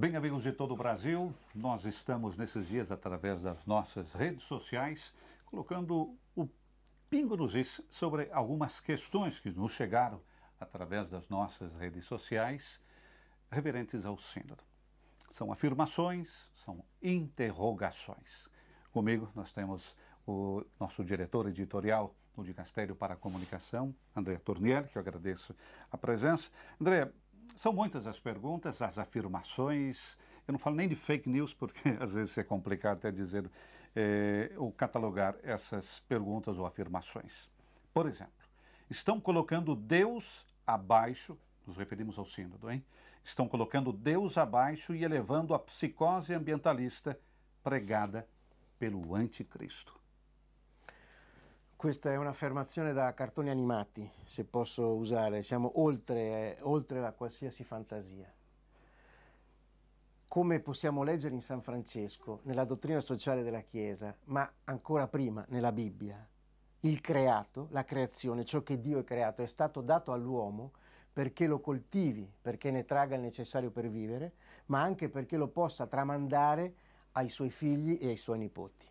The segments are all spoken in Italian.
Bem, amigos de todo o Brasil, nós estamos nesses dias, através das nossas redes sociais, colocando o pingo nos is sobre algumas questões que nos chegaram através das nossas redes sociais reverentes ao Sínodo. São afirmações, são interrogações. Comigo nós temos o nosso diretor editorial do Dicastério para a Comunicação, André Tornier, que eu agradeço a presença. André, são muitas as perguntas, as afirmações. Eu não falo nem de fake news, porque às vezes é complicado até dizer é, ou catalogar essas perguntas ou afirmações. Por exemplo, estão colocando Deus abaixo, nos referimos ao Sínodo, hein? Estão colocando Deus abaixo e elevando a psicose ambientalista pregada pelo anticristo. Questa è un'affermazione da cartoni animati, se posso usare, siamo oltre, eh, oltre a qualsiasi fantasia. Come possiamo leggere in San Francesco, nella dottrina sociale della Chiesa, ma ancora prima nella Bibbia, il creato, la creazione, ciò che Dio ha creato, è stato dato all'uomo perché lo coltivi, perché ne traga il necessario per vivere, ma anche perché lo possa tramandare ai suoi figli e ai suoi nipoti.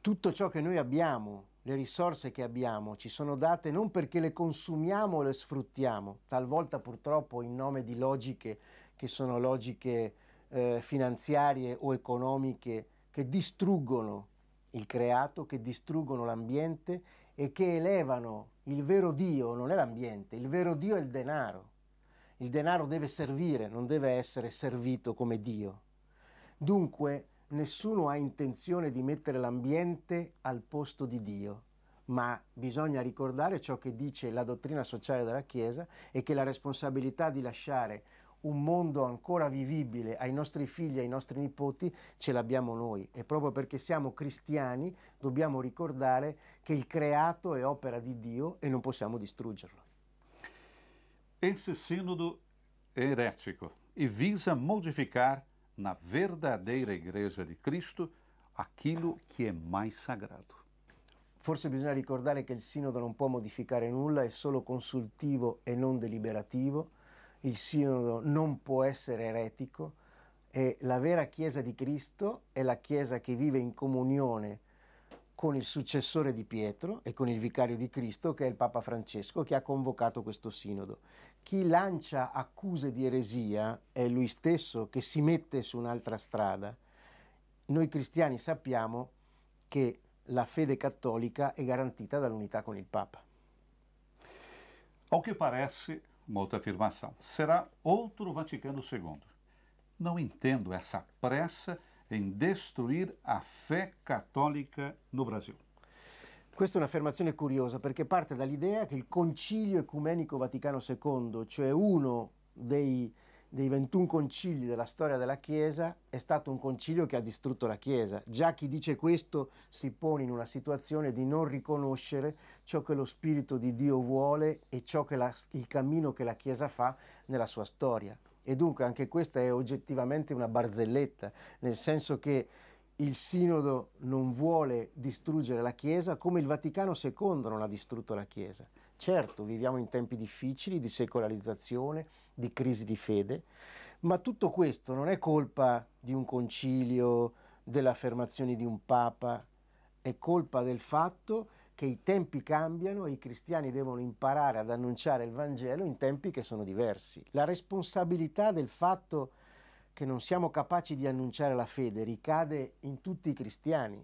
Tutto ciò che noi abbiamo le risorse che abbiamo ci sono date non perché le consumiamo o le sfruttiamo, talvolta purtroppo in nome di logiche che sono logiche eh, finanziarie o economiche che distruggono il creato, che distruggono l'ambiente e che elevano il vero Dio, non è l'ambiente, il vero Dio è il denaro. Il denaro deve servire, non deve essere servito come Dio. Dunque, nessuno ha intenzione di mettere l'ambiente al posto di Dio, ma bisogna ricordare ciò che dice la dottrina sociale della Chiesa e che la responsabilità di lasciare un mondo ancora vivibile ai nostri figli, e ai nostri nipoti, ce l'abbiamo noi. E proprio perché siamo cristiani dobbiamo ricordare che il creato è opera di Dio e non possiamo distruggerlo. Esse sinodo eretico e visa modificare na verdadeira igreja de Cristo aquilo que é mais sagrado. Forse bisogna ricordare che il sinodo non può modificare nulla, è solo consultivo e non deliberativo, il sinodo non può essere eretico e la vera Chiesa di Cristo è la Chiesa che vive in comunione con il successore di Pietro e con il vicario di Cristo che è il Papa Francesco che ha convocato questo sinodo chi lancia accuse di eresia è lui stesso che si mette su un'altra strada. Noi cristiani sappiamo che la fede cattolica è garantita dall'unità con il Papa. Ao che parece, molta outra afirmação, será outro Vaticano II. Não entendo essa pressa em destruir a fé católica no Brasil. Questa è un'affermazione curiosa perché parte dall'idea che il Concilio Ecumenico Vaticano II, cioè uno dei, dei 21 concili della storia della Chiesa, è stato un concilio che ha distrutto la Chiesa. Già chi dice questo si pone in una situazione di non riconoscere ciò che lo Spirito di Dio vuole e ciò che la, il cammino che la Chiesa fa nella sua storia. E dunque anche questa è oggettivamente una barzelletta, nel senso che il sinodo non vuole distruggere la Chiesa come il Vaticano II non ha distrutto la Chiesa. Certo, viviamo in tempi difficili di secolarizzazione, di crisi di fede, ma tutto questo non è colpa di un concilio, delle affermazioni di un papa, è colpa del fatto che i tempi cambiano e i cristiani devono imparare ad annunciare il Vangelo in tempi che sono diversi. La responsabilità del fatto che che non siamo capaci di annunciare la fede ricade in tutti i cristiani.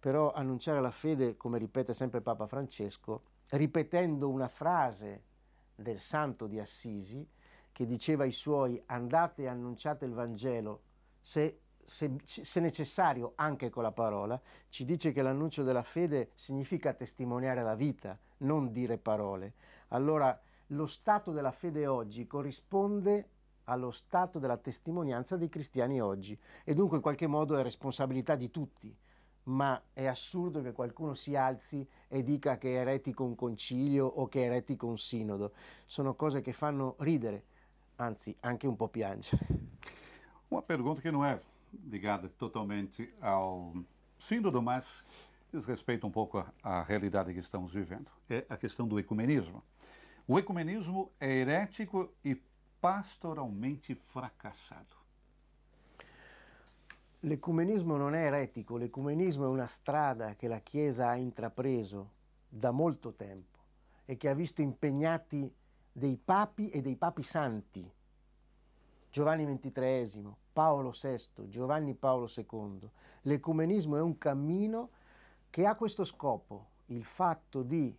Però annunciare la fede, come ripete sempre Papa Francesco, ripetendo una frase del santo di Assisi che diceva ai suoi andate e annunciate il Vangelo, se, se, se necessario anche con la parola, ci dice che l'annuncio della fede significa testimoniare la vita, non dire parole. Allora lo stato della fede oggi corrisponde allo stato della testimonianza dei cristiani oggi e dunque in qualche modo è responsabilità di tutti, ma è assurdo che qualcuno si alzi e dica che è eretico un concilio o che è eretico un sinodo. Sono cose che fanno ridere, anzi anche un po' piangere. Una pergunta che non è legata totalmente al sinodo, ma diz un um la à che stiamo vivendo. È la questione dell'ecumenismo. ecumenismo. O ecumenismo é herético e pastoralmente fracassato. L'ecumenismo non è eretico, l'ecumenismo è una strada che la Chiesa ha intrapreso da molto tempo e che ha visto impegnati dei papi e dei papi santi. Giovanni XXIII, Paolo VI, Giovanni Paolo II. L'ecumenismo è un cammino che ha questo scopo, il fatto di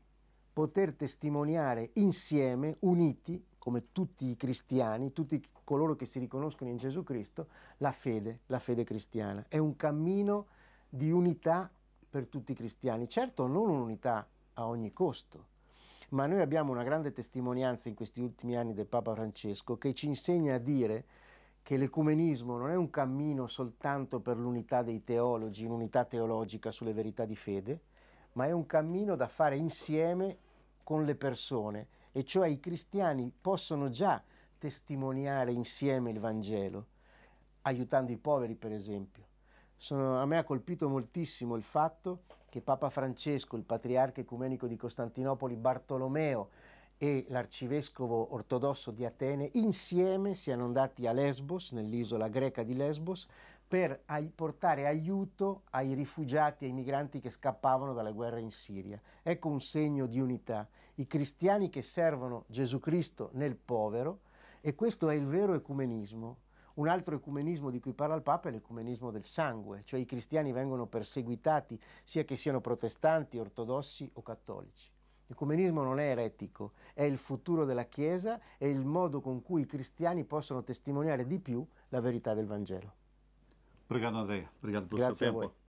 poter testimoniare insieme, uniti, come tutti i cristiani, tutti coloro che si riconoscono in Gesù Cristo, la fede, la fede cristiana. È un cammino di unità per tutti i cristiani. Certo non un'unità a ogni costo, ma noi abbiamo una grande testimonianza in questi ultimi anni del Papa Francesco che ci insegna a dire che l'ecumenismo non è un cammino soltanto per l'unità dei teologi, un'unità teologica sulle verità di fede, ma è un cammino da fare insieme con le persone, e cioè i cristiani possono già testimoniare insieme il Vangelo, aiutando i poveri per esempio. Sono, a me ha colpito moltissimo il fatto che Papa Francesco, il patriarca ecumenico di Costantinopoli, Bartolomeo e l'arcivescovo ortodosso di Atene insieme siano andati a Lesbos, nell'isola greca di Lesbos, per portare aiuto ai rifugiati, ai migranti che scappavano dalla guerra in Siria. Ecco un segno di unità. I cristiani che servono Gesù Cristo nel povero e questo è il vero ecumenismo. Un altro ecumenismo di cui parla il Papa è l'ecumenismo del sangue, cioè i cristiani vengono perseguitati sia che siano protestanti, ortodossi o cattolici. L'ecumenismo non è eretico, è il futuro della Chiesa, e il modo con cui i cristiani possono testimoniare di più la verità del Vangelo. Obrigado, André. Obrigado pelo seu tempo.